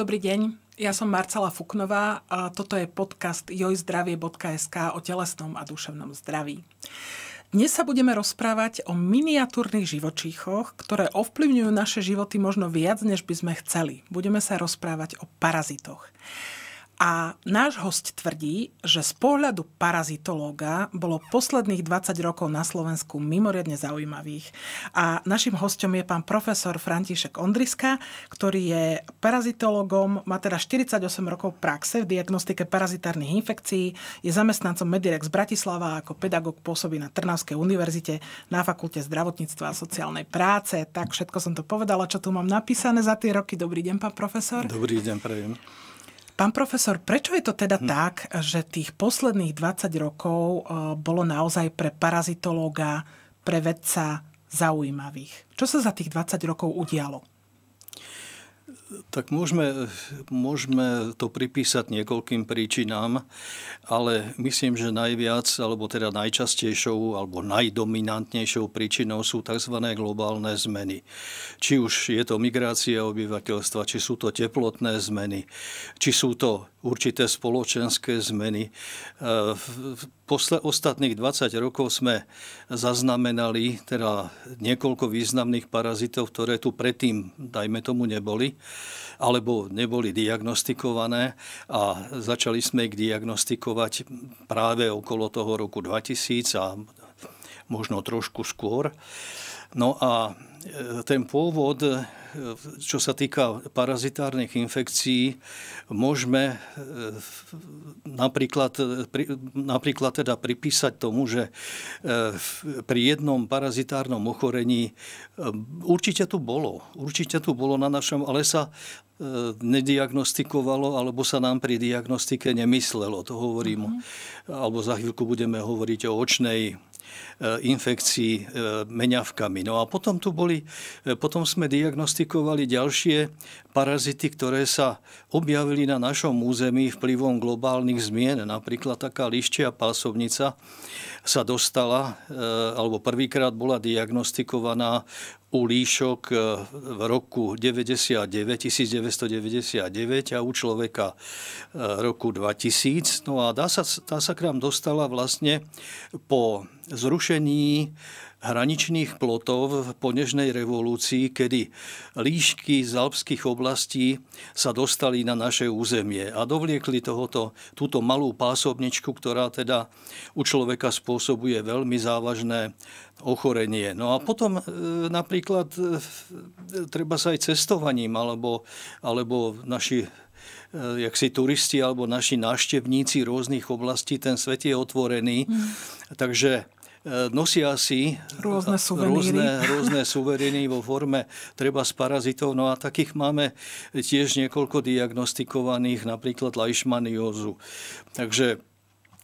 Dobrý deň, ja som Marcela Fuknová a toto je podcast jojzdravie.sk o telesnom a duševnom zdraví. Dnes sa budeme rozprávať o miniatúrnych živočíchoch, ktoré ovplyvňujú naše životy možno viac, než by sme chceli. Budeme sa rozprávať o parazitoch. A náš host tvrdí, že z pohľadu parazitológa bolo posledných 20 rokov na Slovensku mimoriadne zaujímavých. A našim hostom je pán profesor František Ondriska, ktorý je parazitologom, má teda 48 rokov praxe v diagnostike parazitárnych infekcií, je zamestnancom Medirex Bratislava, ako pedagóg pôsobí na Trnavskej univerzite na fakulte zdravotníctva a sociálnej práce. Tak všetko som to povedala, čo tu mám napísané za tie roky. Dobrý deň, pán profesor. Dobrý deň, prejem. Pán profesor, prečo je to teda hm. tak, že tých posledných 20 rokov e, bolo naozaj pre parazitológa, pre vedca zaujímavých? Čo sa za tých 20 rokov udialo? Tak môžeme, môžeme to pripísať niekoľkým príčinám, ale myslím, že najviac, alebo teda najčastejšou, alebo najdominantnejšou príčinou sú tzv. globálne zmeny. Či už je to migrácia obyvateľstva, či sú to teplotné zmeny, či sú to určité spoločenské zmeny. E, v ostatných 20 rokov sme zaznamenali teda niekoľko významných parazitov, ktoré tu predtým, dajme tomu, neboli, alebo neboli diagnostikované a začali sme ich diagnostikovať práve okolo toho roku 2000 a možno trošku skôr. No a ten pôvod, e, čo sa týka parazitárnych infekcií, môžeme e, napríklad, e, napríklad teda pripísať tomu, že pri jednom parazitárnom ochorení určite tu bolo, určite tu bolo na našom, ale sa nediagnostikovalo, alebo sa nám pri diagnostike nemyslelo. To hovorím, mm-hmm. alebo za chvíľku budeme hovoriť o očnej E, infekcií e, meniavkami. No a potom tu boli, e, potom sme diagnostikovali ďalšie parazity, ktoré sa objavili na našom území vplyvom globálnych zmien. Napríklad taká Lišťa pásovnica sa dostala, alebo prvýkrát bola diagnostikovaná u Líšok eh, v roku 99, 1999 a u človeka eh, roku 2000. No a tá sa, tá sa k nám dostala vlastne po zrušení hraničných plotov v ponežnej revolúcii, kedy líšky z alpských oblastí sa dostali na naše územie a dovliekli tohoto, túto malú pásobničku, ktorá teda u človeka spôsobuje veľmi závažné ochorenie. No a potom e, napríklad e, treba sa aj cestovaním alebo, alebo naši e, jak si turisti alebo naši náštevníci rôznych oblastí, ten svet je otvorený. Mm. Takže E, nosia si e, rôzne suveríny. Rôzne, rôzne suveríny vo forme treba z parazitov. No a takých máme tiež niekoľko diagnostikovaných, napríklad lajšmaniózu. Takže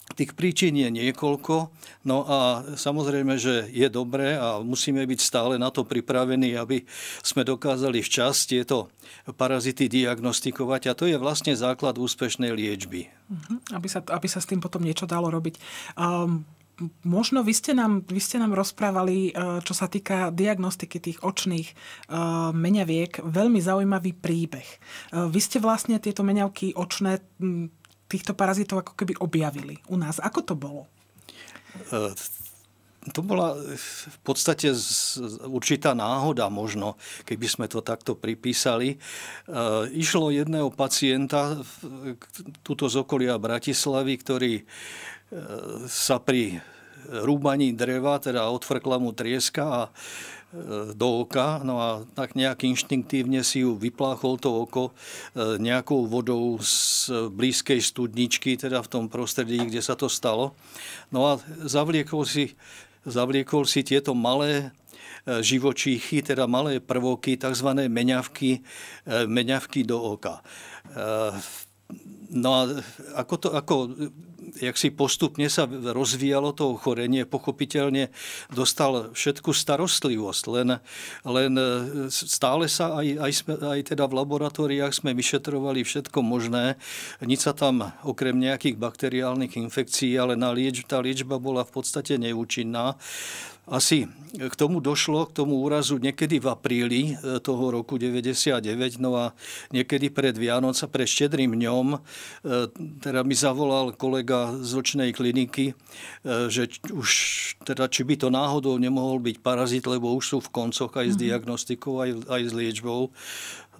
Tých príčin je niekoľko, no a samozrejme, že je dobré a musíme byť stále na to pripravení, aby sme dokázali včas tieto parazity diagnostikovať a to je vlastne základ úspešnej liečby. Mhm. Aby sa, aby sa s tým potom niečo dalo robiť. Um, možno vy ste nám, vy ste nám rozprávali, e, čo sa týka diagnostiky tých očných e, meniaviek, veľmi zaujímavý príbeh. E, vy ste vlastne tieto meniavky očné týchto parazitov ako keby objavili u nás. Ako to bolo? To bola v podstate určitá náhoda možno, keby sme to takto pripísali. Išlo jedného pacienta, tuto z okolia Bratislavy, ktorý sa pri rúbaní dreva, teda odfrkla mu trieska a e, do oka, no a tak nejak inštinktívne si ju vypláchol to oko e, nejakou vodou z blízkej studničky, teda v tom prostredí, kde sa to stalo. No a zavliekol si, zavliekol si tieto malé e, živočíchy, teda malé prvoky, tzv. meňavky, meňavky do oka. No a ako, to, ako jak si postupne sa rozvíjalo to ochorenie, pochopiteľne dostal všetku starostlivosť, len, len e, stále sa aj, aj, sme, aj teda v laboratóriách sme vyšetrovali všetko možné, nič sa tam okrem nejakých bakteriálnych infekcií, ale na lieč, tá liečba bola v podstate neúčinná. Asi k tomu došlo, k tomu úrazu niekedy v apríli eh, toho roku 99, no a niekedy pred Vianoc a pred štedrým dňom, eh, teda mi zavolal kolega z očnej kliniky, eh, že už, teda či by to náhodou nemohol byť parazit, lebo už sú v koncoch aj s mhm. diagnostikou, aj, aj s liečbou.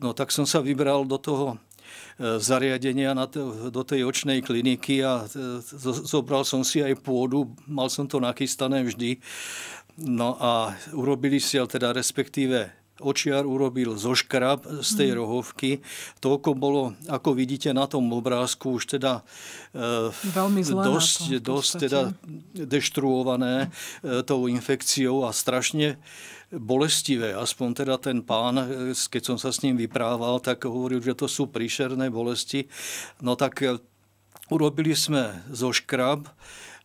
No tak som sa vybral do toho Eh, zariadenia na to, do tej očnej kliniky a eh, zobral som si aj pôdu, mal som to nachystané vždy. No a urobili si, teda respektíve očiar urobil škrab z tej mhm. rohovky. Toľko bolo, ako vidíte na tom obrázku, už teda e, Veľmi zlé dosť, tom, dosť teda deštruované e, tou infekciou a strašne bolestivé. Aspoň teda ten pán, e, keď som sa s ním vyprával, tak hovoril, že to sú príšerné bolesti. No tak urobili sme škrab.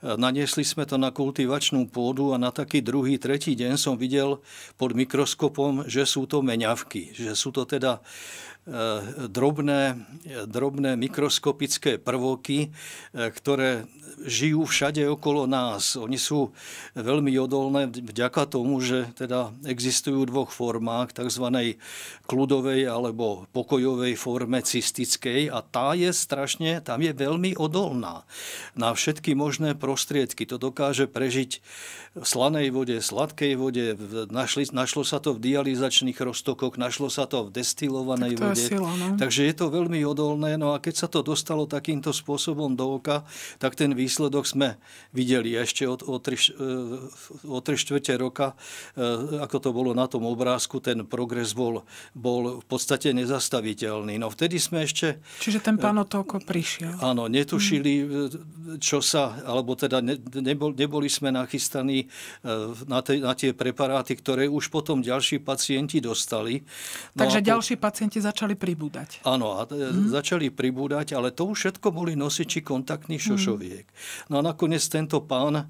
Naniesli sme to na kultivačnú pôdu a na taký druhý, tretí deň som videl pod mikroskopom, že sú to meňavky, že sú to teda Eh, drobné, eh, drobné mikroskopické prvoky, eh, ktoré žijú všade okolo nás. Oni sú veľmi odolné vďaka tomu, že teda existujú v dvoch formách, tzv. kľudovej alebo pokojovej forme cystickej a tá je strašne, tam je veľmi odolná na všetky možné prostriedky. To dokáže prežiť v slanej vode, sladkej vode, našli, našlo sa to v dializačných roztokoch, našlo sa to v destilovanej vode vedieť. Sila, no. Takže je to veľmi odolné. No a keď sa to dostalo takýmto spôsobom do oka, tak ten výsledok sme videli ešte od, o, tri, e, o tri štvrte roka, e, ako to bolo na tom obrázku, ten progres bol, bol v podstate nezastaviteľný. No vtedy sme ešte... Čiže ten e, pán o toľko prišiel. Áno, netušili, mhm. čo sa, alebo teda ne, nebol, neboli sme nachystaní na, te, na tie preparáty, ktoré už potom ďalší pacienti dostali. No Takže po... ďalší pacienti začali začali pribúdať. Áno, a hmm. začali pribúdať, ale to už všetko boli nosiči kontaktných mhm. šošoviek. Hmm. No a nakoniec tento pán e,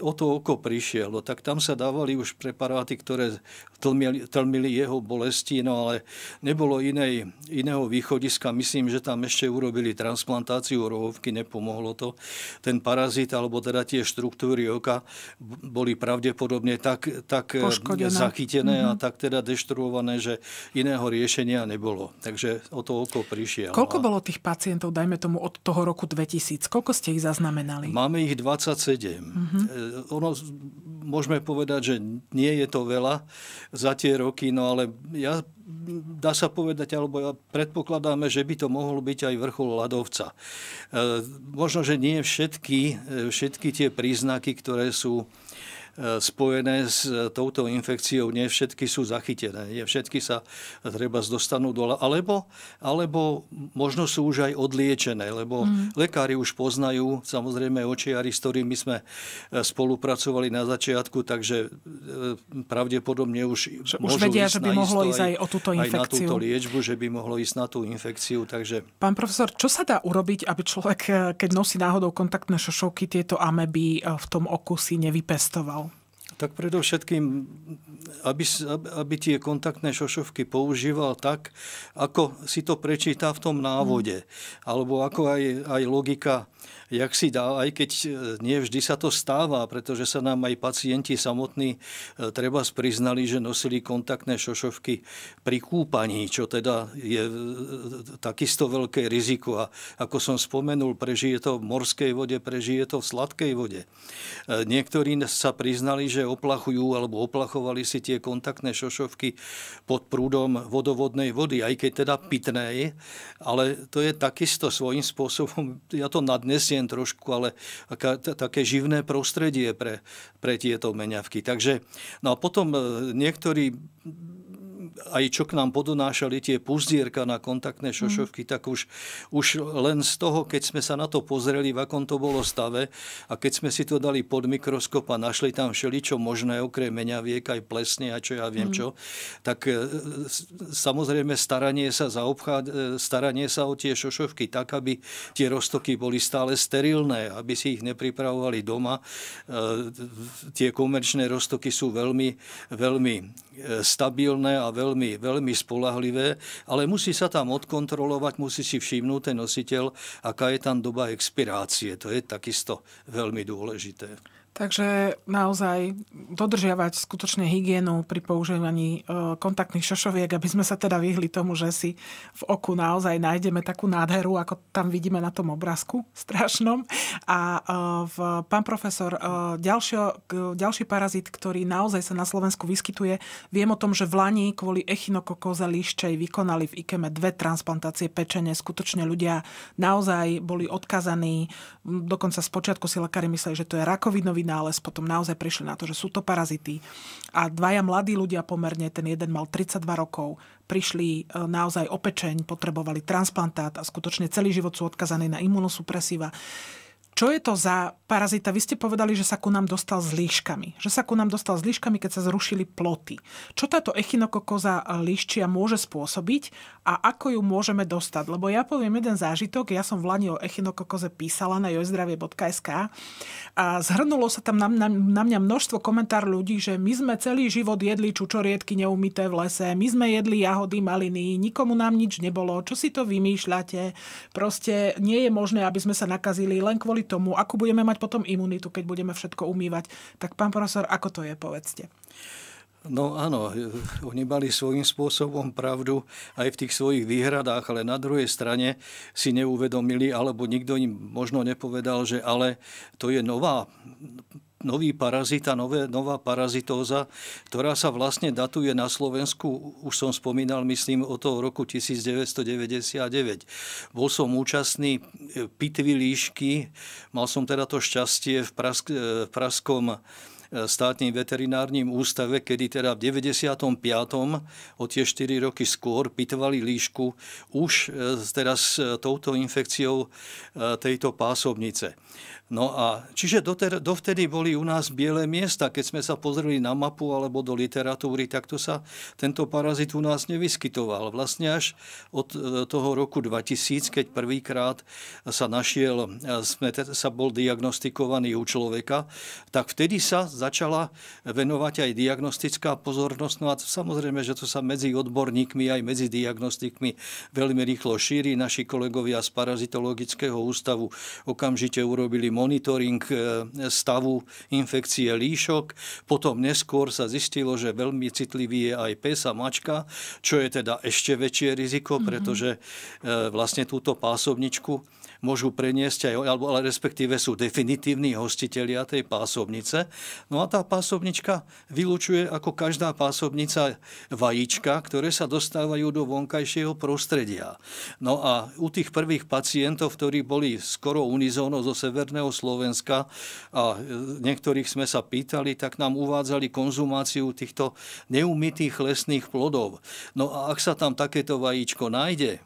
o to oko prišiel, no, tak tam sa dávali už preparáty, ktoré tlmili, tlmili jeho bolesti, no ale nebolo inej, iného východiska. Myslím, že tam ešte urobili transplantáciu rohovky, nepomohlo to. Ten parazit, alebo teda tie štruktúry oka boli pravdepodobne tak, tak e, zachytené mm-hmm. a mhm. tak teda deštruované, že iného riešenia nebolo nebolo. Takže o to oko prišiel. Koľko a... bolo tých pacientov, dajme tomu, od toho roku 2000? Koľko ste ich zaznamenali? Máme ich 27. Mm-hmm. Eh, ono, môžeme povedať, že nie je to veľa za tie roky, no ale ja dá sa povedať, alebo ja predpokladáme, že by to mohol byť aj vrchol ľadovca. Eh, možno, že nie všetky, eh, všetky tie príznaky, ktoré sú E, spojené s e, touto infekciou, nie všetky sú zachytené, nie všetky sa treba dostanú dole, alebo, alebo možno sú už aj odliečené, lebo mm. lekári už poznajú samozrejme očiari, s ktorými sme e, spolupracovali na začiatku, takže pravdepodobne už, že už vedia, že by mohlo ísť aj, aj o túto infekciu. Aj na túto liečbu, že by mohlo ísť na tú infekciu. Takže... Pán profesor, čo sa dá urobiť, aby človek, keď nosí náhodou kontaktné šošovky, tieto ameby v tom oku si nevypestoval? Tak predovšetkým aby, aby tie kontaktné šošovky používal tak, ako si to prečíta v tom návode. Alebo ako aj, aj logika, jak si dá, aj keď e, nie vždy sa to stáva, pretože sa nám aj pacienti samotní e, treba priznali, že nosili kontaktné šošovky pri kúpaní, čo teda je e, takisto veľké riziko. A ako som spomenul, prežije to v morskej vode, prežije to v sladkej vode. Niektorí sa priznali, že oplachujú alebo oplachovali si tie kontaktné šošovky pod prúdom vodovodnej vody, aj keď teda pitnej, ale to je takisto svojím spôsobom, ja to nadnesiem trošku, ale také živné prostredie pre, pre tieto meniavky. Takže, no a potom e, niektorí aj čo k nám podonášali tie puzdierka na kontaktné mm. šošovky, mm. tak už, už len z toho, keď sme sa na to pozreli, v akom to bolo stave a keď sme si to dali pod mikroskop a našli tam všeličo možné, okrem meňaviek, aj plesne a čo ja viem mm. čo, tak e, samozrejme staranie sa, obchád, e, staranie sa o tie šošovky tak, aby tie roztoky boli stále sterilné, aby si ich nepripravovali doma. E, tie komerčné roztoky sú veľmi, veľmi stabilné a veľmi veľmi, veľmi spolahlivé, ale musí sa tam odkontrolovať, musí si všimnúť ten nositeľ, aká je tam doba expirácie. To je takisto veľmi dôležité. Takže naozaj dodržiavať skutočne hygienu pri používaní e, kontaktných šošoviek, aby sme sa teda vyhli tomu, že si v oku naozaj nájdeme takú nádheru, ako tam vidíme na tom obrázku strašnom. A e, v, pán profesor, e, ďalšio, ďalší parazit, ktorý naozaj sa na Slovensku vyskytuje, viem o tom, že v Lani kvôli echinokokoze líščej vykonali v IKEME dve transplantácie pečene. Skutočne ľudia naozaj boli odkazaní. Dokonca z počiatku si lekári mysleli, že to je rakovinový nález, potom naozaj prišli na to, že sú to parazity. A dvaja mladí ľudia pomerne, ten jeden mal 32 rokov, prišli e, naozaj opečeň, potrebovali transplantát a skutočne celý život sú odkazaní na imunosupresíva. Čo je to za parazita? Vy ste povedali, že sa ku nám dostal s líškami. Že sa ku nám dostal s líškami, keď sa zrušili ploty. Čo táto echinokokoza líščia môže spôsobiť a ako ju môžeme dostať? Lebo ja poviem jeden zážitok. Ja som v Lani o echinokokoze písala na jojzdravie.sk a zhrnulo sa tam na, na, na mňa množstvo komentár ľudí, že my sme celý život jedli čučoriedky neumité v lese, my sme jedli jahody, maliny, nikomu nám nič nebolo, čo si to vymýšľate? Proste nie je možné, aby sme sa nakazili len kvôli kvôli tomu, ako budeme mať potom imunitu, keď budeme všetko umývať. Tak pán profesor, ako to je, povedzte? No áno, oni mali svojím spôsobom pravdu aj v tých svojich výhradách, ale na druhej strane si neuvedomili, alebo nikto im možno nepovedal, že ale to je nová nový parazit a nové, nová parazitóza, ktorá sa vlastne datuje na Slovensku, už som spomínal, myslím, o toho roku 1999. Bol som účastný e, pitvy líšky, mal som teda to šťastie v, prask, e, v praskom e, státnym veterinárnym ústave, kedy teda v 95. o tie 4 roky skôr pitvali líšku už teraz touto infekciou tejto pásobnice. No a čiže doter, dovtedy boli u nás biele miesta. Keď sme sa pozreli na mapu alebo do literatúry, tak to sa tento parazit u nás nevyskytoval. Vlastne až od e, toho roku 2000, keď prvýkrát sa našiel, e, sme, sa bol diagnostikovaný u človeka, tak vtedy sa začala venovať aj diagnostická pozornosť. No a samozrejme, že to sa medzi odborníkmi aj medzi diagnostikmi veľmi rýchlo šíri. Naši kolegovia z parazitologického ústavu okamžite urobili monitoring e, stavu infekcie líšok. Potom neskôr sa zistilo, že veľmi citlivý je aj pes a mačka, čo je teda ešte väčšie riziko, mhm. pretože e, vlastne túto pásovničku môžu preniesť aj, alebo ale respektíve sú definitívni hostitelia tej pásobnice. No a tá pásobnička vylučuje ako každá pásobnica vajíčka, ktoré sa dostávajú do vonkajšieho prostredia. No a u tých prvých pacientov, ktorí boli skoro unizóno zo severného Slovenska a e, niektorých sme sa pýtali, tak nám uvádzali konzumáciu týchto neumytých lesných plodov. No a ak sa tam takéto vajíčko nájde,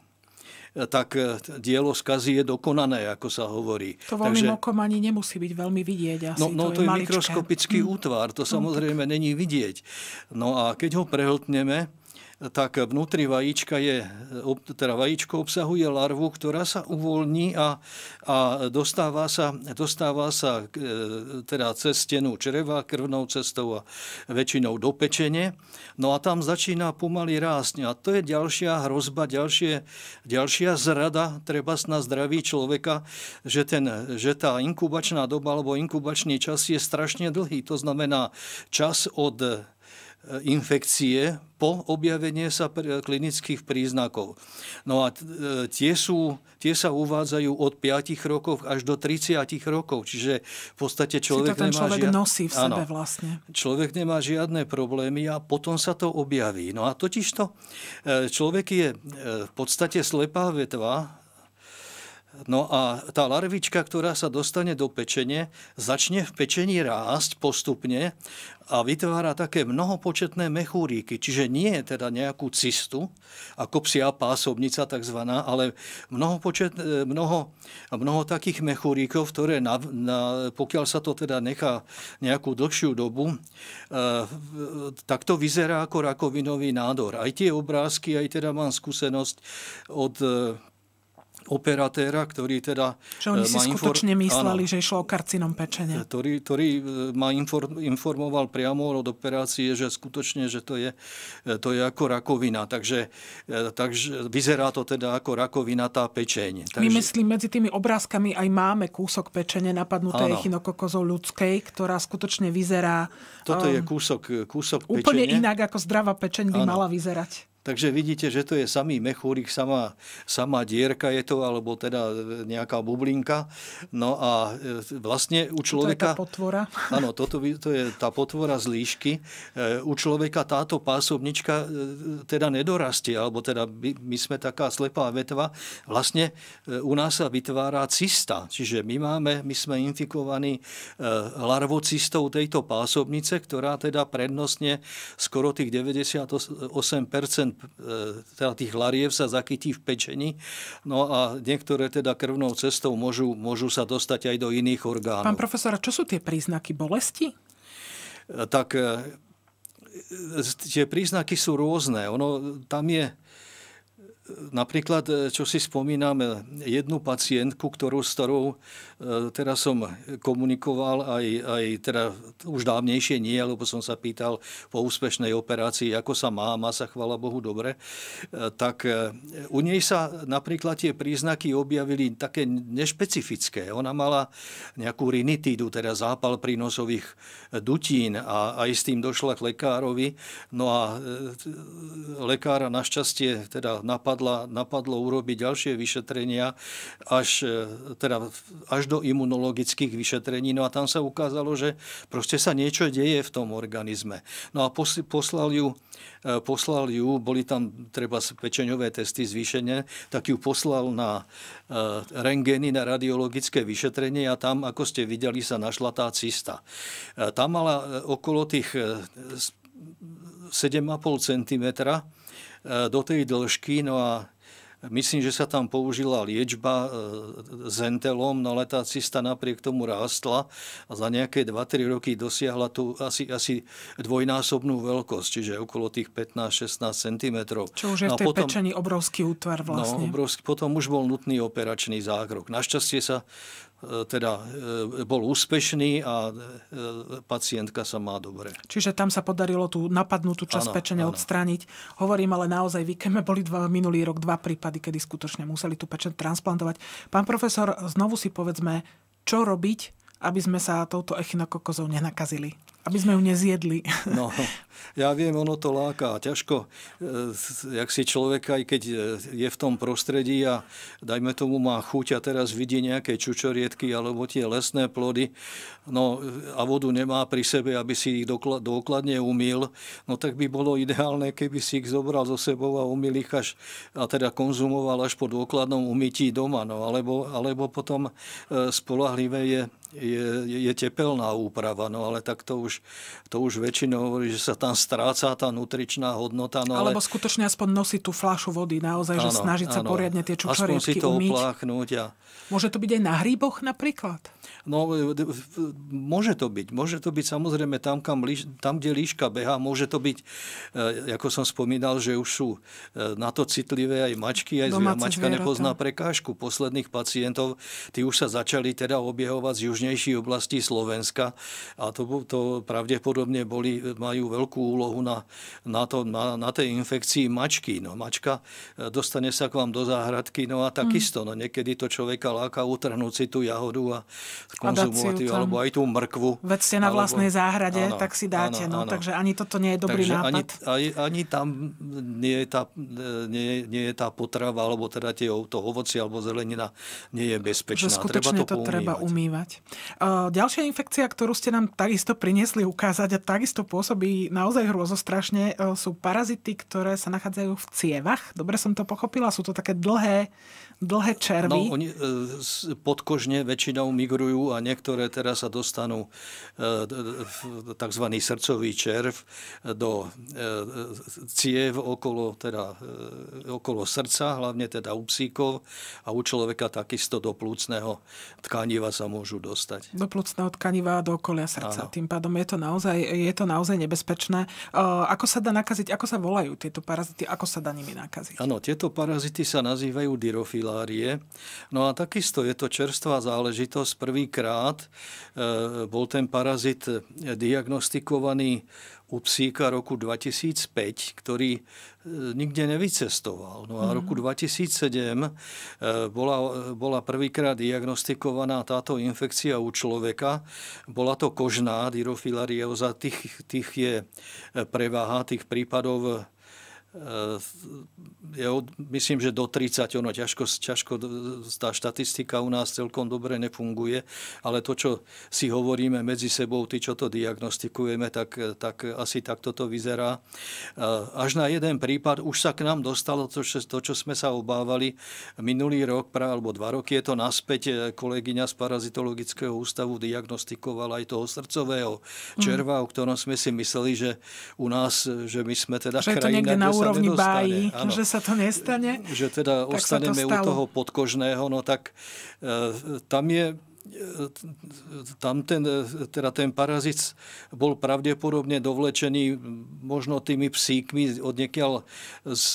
tak e, dielo skazy je dokonané, ako sa hovorí. To voľným Takže, okom ani nemusí byť veľmi vidieť. Asi, no, no to, to je, je mikroskopický mm. útvar, to mm. samozrejme mm. není vidieť. No a keď ho prehltneme, tak vnútri vajíčka je, teda vajíčko obsahuje larvu, ktorá sa uvoľní a, a dostáva sa, dostáva sa e, teda cez stenu čreva, krvnou cestou a väčšinou do pečenie. No a tam začína pomaly rásť. A to je ďalšia hrozba, ďalšie, ďalšia zrada treba na zdraví človeka, že, ten, že tá inkubačná doba alebo inkubačný čas je strašne dlhý. To znamená čas od E, infekcie po objavenie sa e, klinických príznakov. No a e, tie, sú, tie sa uvádzajú od 5 rokov až do 30 rokov, čiže v podstate človek, nemá človek žiad... nosí v sebe vlastne. Človek nemá žiadne problémy a potom sa to objaví. No a totižto človek je v podstate slepá vetva No a tá larvička, ktorá sa dostane do pečenie, začne v pečení rásť postupne a vytvára také mnohopočetné mechúríky. Čiže nie je teda nejakú cistu, ako psia pásobnica tzv., ale mnohopočet, e, mnoho, mnoho takých mechúríkov, ktoré na, na, pokiaľ sa to teda nechá nejakú dlhšiu dobu, e, tak to vyzerá ako rakovinový nádor. Aj tie obrázky, aj teda mám skúsenosť od operatéra, ktorý teda... Čo oni e, si skutočne mysleli, áno, že išlo o karcinom pečenia. E, ktorý, ktorý e, ma informoval priamo od operácie, že skutočne, že to je, to je ako rakovina. Takže, takže vyzerá to teda ako rakovina tá pečenie. Takže... My myslím, medzi tými obrázkami aj máme kúsok pečenie napadnuté echinokokozou ľudskej, ktorá skutočne vyzerá... Toto um, je kúsok, kúsok úplne pečenie. Úplne inak, ako zdravá pečenie, by áno. mala vyzerať. Takže vidíte, že to je samý mechúrik, sama sama dierka je to, alebo teda e, nejaká bublinka. No a e, vlastne u človeka... To je tá potvora? Áno, toto, to je tá potvora z líšky. E, u človeka táto pásobnička teda nedorastie, alebo teda my sme taká slepá vetva. Vlastne u nás sa vytvára cysta, čiže my máme, my sme infikovaní larvocistou tejto pásobnice, ktorá teda prednostne skoro tých 98% E, teda tých lariev sa zakytí v pečení. No a niektoré teda krvnou cestou môžu, môžu sa dostať aj do iných orgánov. Pán profesor, čo sú tie príznaky bolesti? E, tak e, tie príznaky sú rôzne. Ono, tam je Napríklad, e, čo si spomínam, e, jednu pacientku, ktorú, s ktorou e, teraz som komunikoval, aj, aj teda už dávnejšie nie, lebo som sa pýtal po úspešnej operácii, ako sa má, má sa chvala Bohu dobre, tak u nej sa napríklad tie príznaky objavili také nešpecifické. Ona mala nejakú rinitídu, teda zápal prínosových dutín a aj s tým došla k lekárovi. No a lekára našťastie teda napadla napadla, napadlo urobiť ďalšie vyšetrenia až, e, teda, až do imunologických vyšetrení. No a tam sa ukázalo, že proste sa niečo deje v tom organizme. No a poslal ju, e, poslal ju boli tam treba pečeňové testy zvýšené, tak ju poslal na e, rengeny, na radiologické vyšetrenie a tam, ako ste videli, sa našla tá cista. Tam mala okolo tých 7,5 cm E, do tej dĺžky. No a Myslím, že sa tam použila liečba e, entelom, no ale tá cista napriek tomu rástla a za nejaké 2-3 roky dosiahla tu asi, asi dvojnásobnú veľkosť, čiže okolo tých 15-16 cm. Čo už je no v tej potom, pečení obrovský útvar no, vlastne. No, obrovský, potom už bol nutný operačný zákrok. Našťastie sa E, teda e, bol úspešný a e, pacientka sa má dobre. Čiže tam sa podarilo tú napadnutú časť pečenia odstrániť. Hovorím, ale naozaj v boli dva, minulý rok dva prípady, kedy skutočne museli tú pečen transplantovať. Pán profesor, znovu si povedzme, čo robiť, aby sme sa touto echinokokozou nenakazili? Aby sme ju nezjedli? No, Ja viem, ono to láka. Ťažko, e, jak si človek, aj keď e, je v tom prostredí a dajme tomu má chuť a teraz vidí nejaké čučorietky alebo tie lesné plody no, a vodu nemá pri sebe, aby si ich dôkladne umýl, no tak by bolo ideálne, keby si ich zobral zo sebou a umýl ich až, a teda konzumoval až po dôkladnom umytí doma. No, alebo, alebo potom e, spolahlivé je, je, je tepelná úprava, no ale tak to už, to už väčšinou hovorí, že sa tam tam stráca tá nutričná hodnota. No Alebo ale... skutočne aspoň nosiť tú fľašu vody, naozaj, áno, že snažiť áno, sa poriadne tie čučoriedky si to umyť. Opláchnuť a... Môže to byť aj na hríboch napríklad? No, e, môže to byť. Môže to byť samozrejme tam, kam, tam kde líška beha. Môže to byť, e, ako som spomínal, že už sú e, na to citlivé aj mačky, aj zvieratá. Mačka zvierata. nepozná prekážku. Posledných pacientov, tí už sa začali teda objehovať z južnejších oblastí Slovenska a to, to pravdepodobne boli, e, majú veľkú veľkú úlohu na, na, to, na, na tej infekcii mačky. No, mačka e, dostane sa k vám do záhradky, no a hm. takisto, mm. no niekedy to človeka láka utrhnúť si tú jahodu a konzumovať ju, alebo aj tú mrkvu. Veď ste na vlastnej záhrade, áno, tak si dáte, áno, no, takže ani toto nie je dobrý takže nápad. Ani, aj, ani tam nie je, tá, nie, nie je tá potrava, alebo teda tie, to ovoci alebo zelenina nie je bezpečná. Že treba to, to treba umývať. E, ďalšia infekcia, ktorú ste nám takisto priniesli ukázať a takisto pôsobí na naozaj hrozostrašne, e, sú parazity, ktoré sa nachádzajú v cievach. Dobre som to pochopila, sú to také dlhé, dlhé červy. No, oni e, podkožne väčšinou migrujú a niektoré teraz sa dostanú e, tzv. srdcový červ do ciev okolo, teda, okolo srdca, hlavne teda u psíkov a u človeka takisto do plúcneho tkaniva sa môžu dostať. Do plúcneho tkaniva do okolia srdca. Áno. Tým pádom je to naozaj, je to naozaj nebezpečné nakazené. Eh, ako sa dá nakaziť, ako sa volajú tieto parazity, ako sa dá nimi nakaziť? Áno, tieto parazity sa nazývajú dyrofilárie. No a takisto je to čerstvá záležitosť. Prvýkrát eh, bol ten parazit diagnostikovaný u psíka roku 2005, ktorý e, nikde nevycestoval. No a mhm. roku 2007 e, bola, bola prvýkrát diagnostikovaná táto infekcia u človeka. Bola to kožná dyrofilarióza, tých, tých je e, preváha, tých prípadov je od, myslím, že do 30, ono ťažko, ťažko tá štatistika u nás celkom dobre nefunguje, ale to, čo si hovoríme medzi sebou, tí, čo to diagnostikujeme, tak, tak asi takto to vyzerá. E, až na jeden prípad už sa k nám dostalo to, čo, to, čo sme sa obávali minulý rok, pra, alebo dva roky je to naspäť, e, kolegyňa z parazitologického ústavu diagnostikovala aj toho srdcového mm. červa, mm. o ktorom sme si mysleli, že u nás, že my sme teda že krajina, úrovni bájí, áno. že sa to nestane. Že teda ostaneme u toho podkožného, no tak e, tam je tam ten, teda ten parazit bol pravdepodobne dovlečený možno tými psíkmi od nekiaľ z,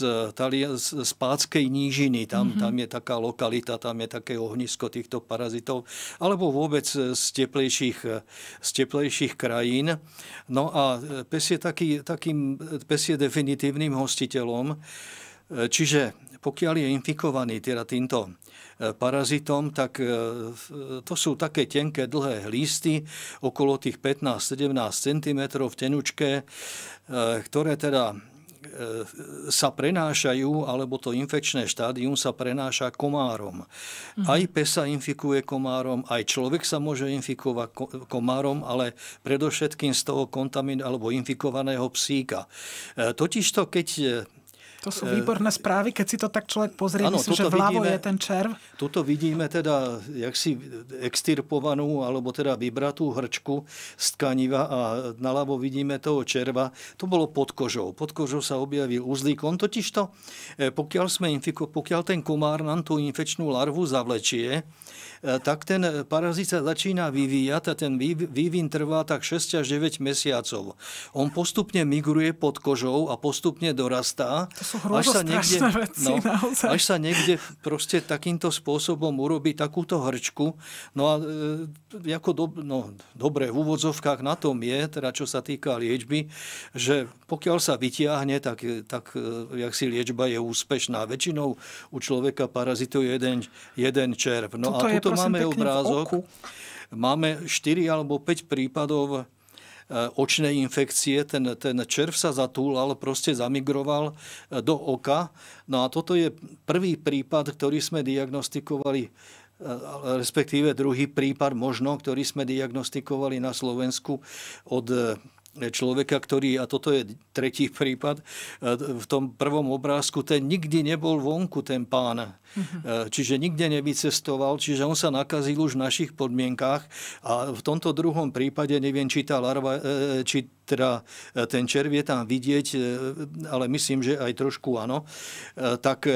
z, z Páckej nížiny. Tam, mm-hmm. tam je taká lokalita, tam je také ohnisko týchto parazitov. Alebo vôbec z teplejších, z teplejších krajín. No a pes je, taký, takým, pes je definitívnym hostiteľom. Čiže pokiaľ je infikovaný teda týmto parazitom, tak e, to sú také tenké, dlhé hlisty okolo tých 15-17 cm tenučké, ktoré teda e, sa prenášajú, alebo to infekčné štádium sa prenáša komárom. Mhm. Aj pes sa infikuje komárom, aj človek sa môže infikovať komárom, ale predovšetkým z toho kontamin alebo infikovaného psíka. E, totižto, keď to sú e, výborné správy, keď si to tak človek pozrie, ano, myslím, že vľavo vidíme, je ten červ. Tuto vidíme teda jaksi extirpovanú alebo teda vybratú hrčku z tkaniva a naľavo vidíme toho červa. To bolo pod kožou. Pod kožou sa objavil uzlík. On to e, pokiaľ, sme infiko, pokiaľ ten komár nám tú infekčnú larvu zavlečie, Eh, tak ten eh, parazit sa začína vyvíjať a ten vývin trvá tak 6 až 9 mesiacov. On postupne migruje pod kožou a postupne dorastá. To sú až sa niekde, veci, no, Až sa niekde proste takýmto spôsobom urobí takúto hrčku. No a e, eh, ako do, no, dobre v úvodzovkách na tom je, teda čo sa týka liečby, že pokiaľ sa vytiahne, tak, tak jak si liečba je úspešná. Väčšinou u človeka parazituje jeden, jeden červ. No Toto a tuto prosím, máme obrázok. Máme 4 alebo 5 prípadov e, očnej infekcie, ten, ten červ sa zatúlal, proste zamigroval e, do oka. No a toto je prvý prípad, ktorý sme diagnostikovali e, respektíve druhý prípad možno, ktorý sme diagnostikovali na Slovensku od človeka, ktorý, a toto je tretí prípad, e, v tom prvom obrázku, ten nikdy nebol vonku, ten pán. Uh-huh. Čiže nikde nevycestoval, čiže on sa nakazil už v našich podmienkách a v tomto druhom prípade, neviem, či tá larva, e, či teda ten červ je tam vidieť, ale myslím, že aj trošku áno, tak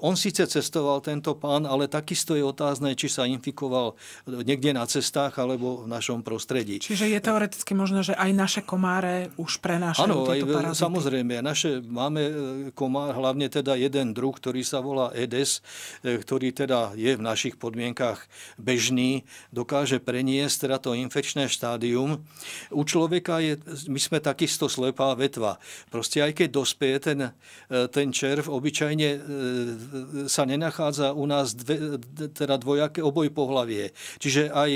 on síce cestoval tento pán, ale takisto je otázne, či sa infikoval niekde na cestách alebo v našom prostredí. Čiže je teoreticky možné, že aj naše komunity komáre už prenášajú ano, tieto parazity? Áno, samozrejme. Naše, máme e, komár, hlavne teda jeden druh, ktorý sa volá Edes, e, ktorý teda je v našich podmienkach bežný, dokáže preniesť teda to infekčné štádium. U človeka je, my sme takisto slepá vetva. Proste aj keď dospie ten, e, ten červ, obyčajne sa nenachádza u nás dve, teda dvojaké oboj pohlavie. Čiže aj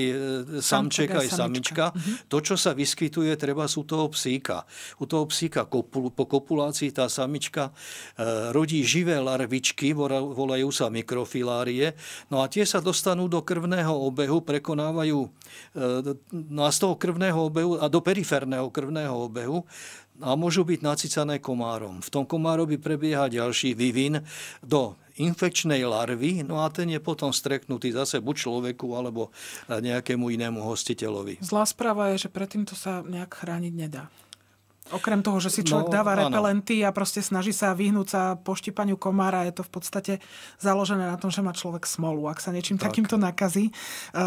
samček, aj samička. samička. Mhm. To, čo sa vyskytuje, treba sú to toho psíka. U toho psíka po kopulácii tá samička eh, rodí živé larvičky, volajú sa mikrofilárie, no a tie sa dostanú do krvného obehu, prekonávajú eh, no a z toho krvného obehu a do periférneho krvného obehu a môžu byť nacicané komárom. V tom komárovi prebieha ďalší vývin do infekčnej larvy, no a ten je potom streknutý zase buď človeku, alebo e, nejakému inému hostiteľovi. Zlá správa je, že predtým to sa nejak chrániť nedá. Okrem toho, že si človek no, dáva áno. repelenty a proste snaží sa vyhnúť sa poštipaniu komára, je to v podstate založené na tom, že má človek smolu, ak sa niečím tak. takýmto nakazí. E,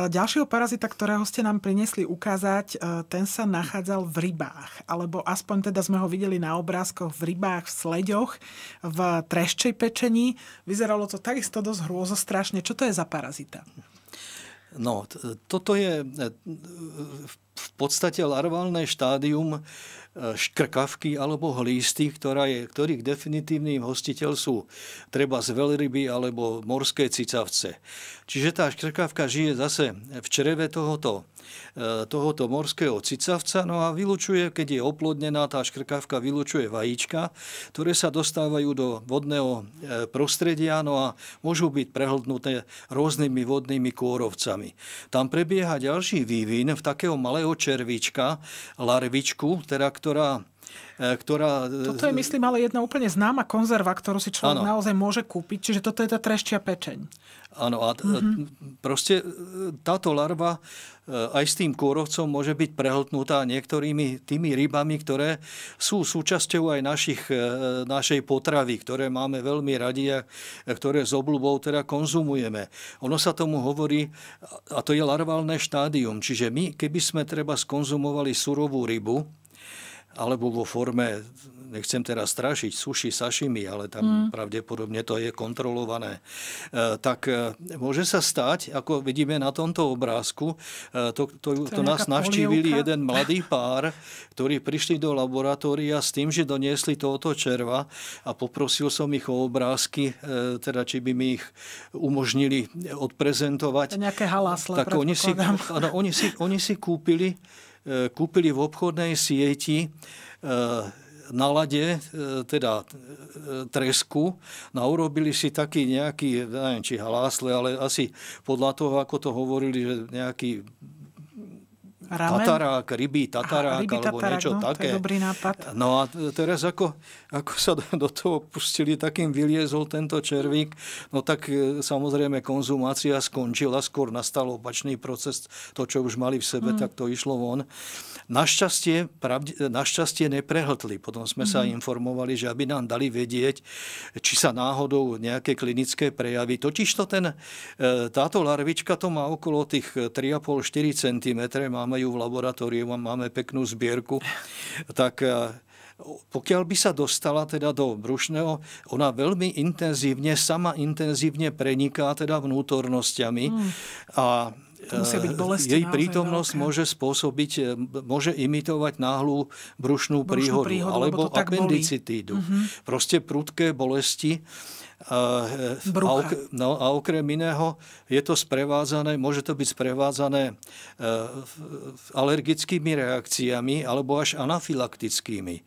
ďalšieho parazita, ktorého ste nám priniesli ukázať, e, ten sa nachádzal v rybách, alebo aspoň teda sme ho videli na obrázkoch v rybách, v sleďoch, v treščej pečení. Vyzeralo to takisto dosť hrôzostrašne. Čo to je za parazita? No, toto je v e, v podstate larvalné štádium e, škrkavky alebo hlísty, ktorá je, ktorých definitívnym hostiteľ sú treba z veľryby alebo morské cicavce. Čiže tá škrkavka žije zase v čreve tohoto, e, tohoto morského cicavca no a vylučuje, keď je oplodnená, tá škrkavka vylučuje vajíčka, ktoré sa dostávajú do vodného e, prostredia no a môžu byť prehltnuté rôznymi vodnými kôrovcami. Tam prebieha ďalší vývin v takého malého malého červíčka, larvičku, teda, ktorá E, ktorá... E, toto je, myslím, ale jedna úplne známa konzerva, ktorú si človek ano. naozaj môže kúpiť. Čiže toto je tá treščia pečeň. Áno, a mm-hmm. proste e, táto larva aj s tým kôrovcom môže byť prehltnutá niektorými tými rybami, ktoré sú súčasťou aj našich, našej potravy, ktoré máme veľmi radi a ktoré s obľubou teda konzumujeme. Ono sa tomu hovorí, a to je larvalné štádium, čiže my, keby sme treba skonzumovali surovú rybu, alebo vo forme, nechcem teraz strašiť, suši, sašimi, ale tam mm. pravdepodobne to je kontrolované, e, tak e, môže sa stať, ako vidíme na tomto obrázku, e, to, to, to, to nás navštívili polievka. jeden mladý pár, ktorí prišli do laboratória s tým, že doniesli tohoto červa a poprosil som ich o obrázky, teda či by mi ich umožnili odprezentovať. To nejaké halásle, tak oni si, ano, oni, si, oni si kúpili Eh, kúpili v obchodnej sieti eh, na lade, eh, teda tresku, no a urobili si taký nejaký, neviem či halásle, ale asi podľa toho, ako to hovorili, že nejaký Ramen? Tatarák, rybí tatarák, Aha, alebo tatarák, niečo no, také. To je dobrý nápad. No a teraz ako, ako sa do toho pustili, takým vyliezol tento červík, no tak e, samozrejme konzumácia skončila, skôr nastal opačný proces, to, čo už mali v sebe, mm. tak to išlo von. Našťastie, pravde, našťastie neprehltli, potom sme mm. sa mhm. informovali, že aby nám dali vedieť, či sa náhodou nejaké klinické prejavy, totiž to ten, e, táto larvička to má okolo tých 3,5-4 cm, máme máme ju v laboratóriu máme peknú zbierku, tak e, pokiaľ by sa dostala teda do brušného, ona veľmi intenzívne, sama intenzívne preniká teda vnútornosťami mm. a to musia byť e, bolesti jej prítomnosť veľké. môže spôsobiť, e, môže imitovať náhlu brušnú, brušnú príhodu, príhodu alebo appendicitídu. Mm-hmm. Proste prudké bolesti a, ok, no, a okrem iného je to sprevázané, môže to byť sprevázané e, alergickými reakciami alebo až anafylaktickými.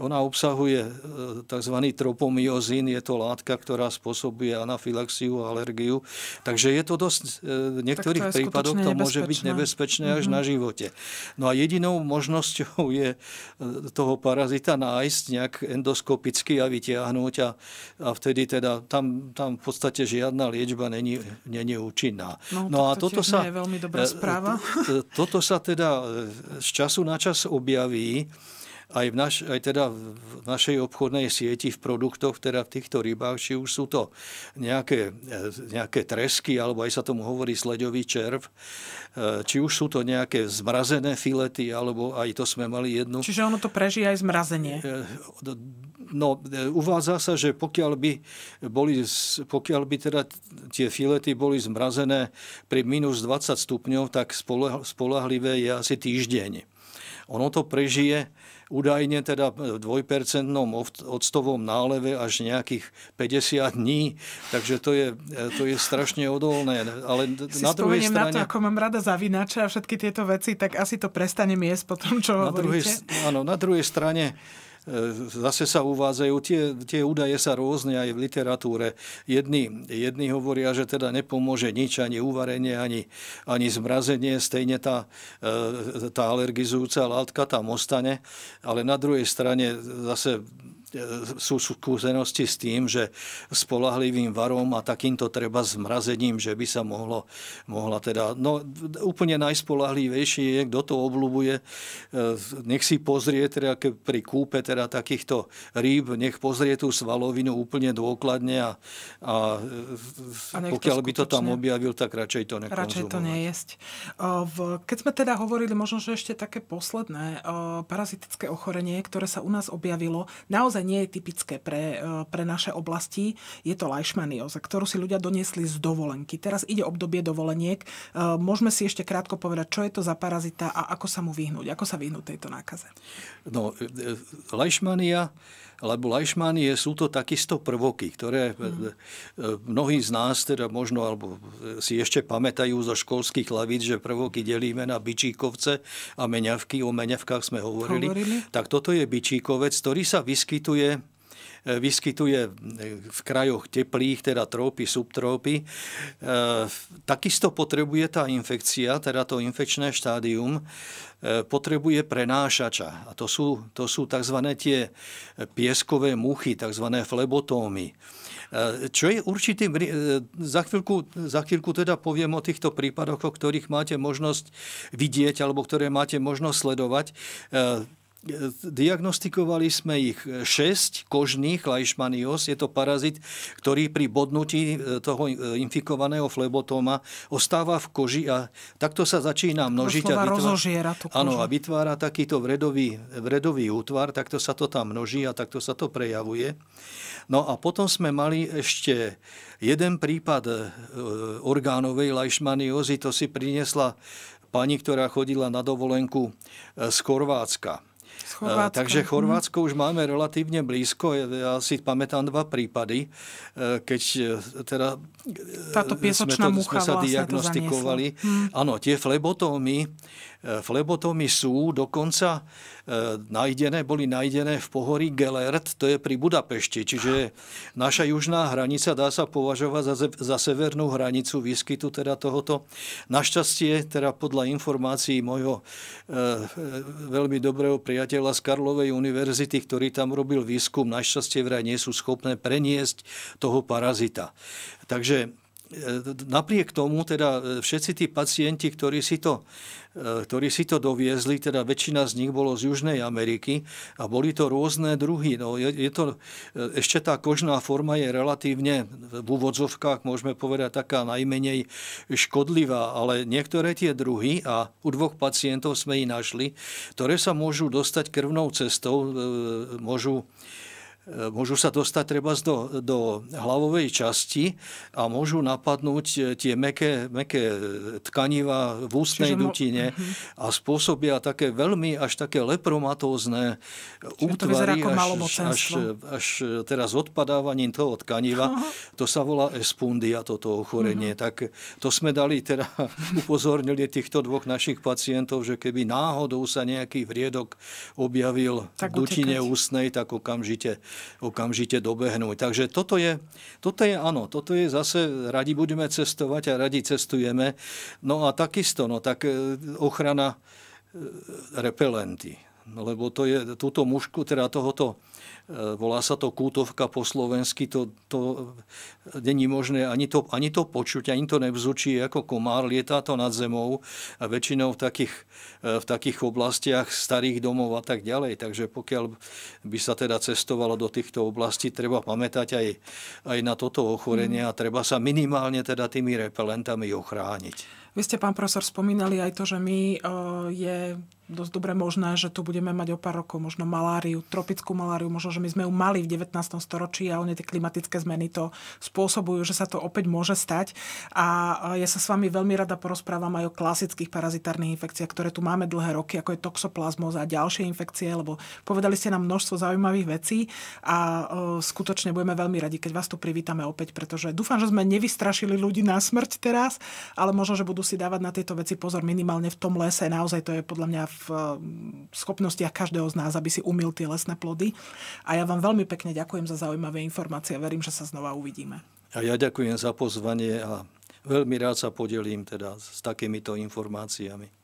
Ona obsahuje e, tzv. tropomiozín, je to látka, ktorá spôsobuje anafylaxiu a alergiu. Takže je to dosť, e, v niektorých to prípadoch to môže byť nebezpečné až mm-hmm. na živote. No a jedinou možnosťou je toho parazita nájsť nejak endoskopicky a vytiahnuť a, a vtedy teda teda tam, tam v podstate žiadna liečba není, není účinná. No, no a to toto sa... Je veľmi dobrá e, správa. To, e, toto sa teda e, z času na čas objaví aj, v naš, aj teda v našej obchodnej sieti, v produktoch, teda v týchto rybách, či už sú to nejaké, e, nejaké tresky, alebo aj sa tomu hovorí sledový červ, e, či už sú to nejaké zmrazené filety, alebo aj to sme mali jednu. Čiže ono to prežije aj zmrazenie. E, no, uvádza sa, že pokiaľ by, boli, pokiaľ by teda tie filety boli zmrazené pri minus 20 stupňov, tak spolahlivé je asi týždeň. Ono to prežije údajne teda dvojpercentnom octovom náleve až nejakých 50 dní. Takže to je, to je strašne odolné. Ale si na druhej strane... na to, ako mám rada zavinača a všetky tieto veci, tak asi to prestane miesť po tom, čo na hovoríte. Druhej, áno, na druhej strane E, zase sa uvádzajú, tie, tie údaje sa rôzne aj v literatúre. Jedni, jedni hovoria, že teda nepomôže nič, ani uvarenie, ani, ani zmrazenie, stejne tá, e, tá alergizujúca látka tam ostane, ale na druhej strane zase E, sú skúsenosti s tým, že spolahlivým varom a takýmto treba zmrazením, že by sa mohlo, mohla teda... No, úplne najspolahlivejší je, kto to obľubuje, e, nech si pozrie teda pri kúpe teda takýchto rýb, nech pozrie tú svalovinu úplne dôkladne a, a, a pokiaľ to by to tam objavil, tak radšej to nekonzumovať. Radšej to nejesť. Keď sme teda hovorili, možno, že ešte také posledné parazitické ochorenie, ktoré sa u nás objavilo, naozaj naozaj nie je typické pre, e, pre naše oblasti. Je to lajšmanioza, ktorú si ľudia doniesli z dovolenky. Teraz ide obdobie dovoleniek. E, môžeme si ešte krátko povedať, čo je to za parazita a ako sa mu vyhnúť, ako sa vyhnúť tejto nákaze. No, e, lajšmania, lebo lajšmanie sú to takisto prvoky, ktoré mhm. mnohí z nás teda možno alebo si ešte pamätajú zo školských lavíc, že prvoky delíme na bičíkovce a meňavky, o meňavkách sme hovorili. hovorili. Tak toto je bičíkovec, ktorý sa vyskytuje vyskytuje e, vyskytuje v krajoch teplých, teda trópy, subtrópy. E, takisto potrebuje tá infekcia, teda to infekčné štádium, e, potrebuje prenášača. A to sú, to sú tzv. tie pieskové muchy, tzv. flebotómy. Čo je určitý... Za chvíľku, za chvíľku teda poviem o týchto prípadoch, o ktorých máte možnosť vidieť alebo ktoré máte možnosť sledovať. Diagnostikovali sme ich 6 kožných laišmanios. Je to parazit, ktorý pri bodnutí e, toho e, infikovaného flebotóma ostáva v koži a takto sa začína množiť. A vytvára, áno, a vytvára takýto vredový, vredový útvar, takto sa to tam množí a takto sa to prejavuje. No a potom sme mali ešte jeden prípad e, orgánovej laišmaniozy, to si priniesla pani, ktorá chodila na dovolenku z Chorvátska. Eh, Chorvátska. Takže Chorvátsko už máme relatívne blízko. Ja si pamätám dva prípady, eh, keď eh, teda Táto sme, to, sme sa vlastne diagnostikovali. Hm. Áno, tie flebotómy, Flebotomy sú dokonca e, najdené, boli najdené v pohorí Gelert, to je pri Budapešti, čiže naša južná hranica dá sa považovať za, za severnú hranicu výskytu teda tohoto. Našťastie, teda podľa informácií môjho e, veľmi dobrého priateľa z Karlovej univerzity, ktorý tam robil výskum, našťastie vraj nie sú schopné preniesť toho parazita. Takže E, napriek tomu teda e, všetci tí pacienti, ktorí si, to, e, ktorí si to doviezli, teda väčšina z nich bolo z Južnej Ameriky a boli to rôzne druhy. No, je, je to, ešte tá kožná forma je relatívne v úvodzovkách, môžeme povedať, taká najmenej škodlivá, ale niektoré tie druhy a u dvoch pacientov sme ich našli, ktoré sa môžu dostať krvnou cestou, môžu E, môžu sa dostať treba do, do hlavovej časti a môžu napadnúť e, tie meké, meké tkaniva v ústnej Čiže dutine mo- mhm. a spôsobia také veľmi až také lepromatózne útvary, to až, až, e, až teraz odpadávaním toho tkaniva. Aha. To sa volá espundia, toto ochorenie. Mhm. Tak to sme dali, teda upozornili týchto dvoch našich pacientov, že keby náhodou sa nejaký vriedok objavil tak v dutine utekať. ústnej, tak okamžite okamžite dobehnúť. Takže toto je, toto je áno, toto je zase, radi budeme cestovať a radi cestujeme. No a takisto, no tak e, ochrana e, repelenty, lebo to je túto mušku, teda tohoto E, volá sa to kútovka po slovensky, to, to není možné ani to, ani to počuť, ani to nevzučí ako komár, lietá to nad zemou a väčšinou v takých, e, v takých oblastiach starých domov a tak ďalej. Takže pokiaľ by sa teda cestovalo do týchto oblastí, treba pamätať aj, aj na toto ochorenie mm. a treba sa minimálne teda tými repelentami ochrániť. Vy ste, pán profesor, spomínali aj to, že my e, je dosť dobre možné, že tu budeme mať o pár rokov možno maláriu, tropickú maláriu, možno, že my sme ju mali v 19. storočí a oni tie klimatické zmeny to spôsobujú, že sa to opäť môže stať. A ja sa s vami veľmi rada porozprávam aj o klasických parazitárnych infekciách, ktoré tu máme dlhé roky, ako je toxoplazmoza a ďalšie infekcie, lebo povedali ste nám množstvo zaujímavých vecí a e, skutočne budeme veľmi radi, keď vás tu privítame opäť, pretože dúfam, že sme nevystrašili ľudí na smrť teraz, ale možno, že budú budú si dávať na tieto veci pozor minimálne v tom lese. Naozaj to je podľa mňa v eh, schopnostiach každého z nás, aby si umil tie lesné plody. A ja vám veľmi pekne ďakujem za zaujímavé informácie. Verím, že sa znova uvidíme. A ja ďakujem za pozvanie a veľmi rád sa podelím teda s takýmito informáciami.